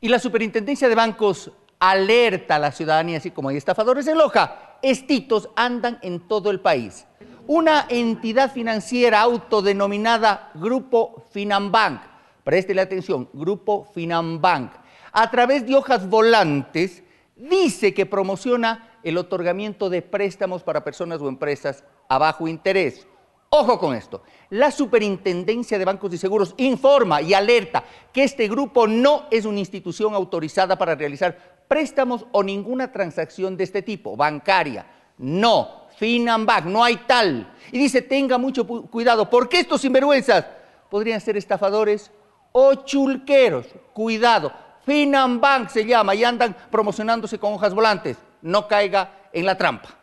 y la superintendencia de bancos alerta a la ciudadanía, así como hay estafadores en Loja, estitos andan en todo el país. Una entidad financiera autodenominada Grupo Finanbank, preste la atención, Grupo Finanbank, a través de hojas volantes, dice que promociona el otorgamiento de préstamos para personas o empresas a bajo interés Ojo con esto. La Superintendencia de Bancos y Seguros informa y alerta que este grupo no es una institución autorizada para realizar préstamos o ninguna transacción de este tipo, bancaria. No, Finanbank, no hay tal. Y dice, tenga mucho cuidado, porque estos sinvergüenzas podrían ser estafadores o chulqueros. Cuidado, Finanbank se llama y andan promocionándose con hojas volantes. No caiga en la trampa.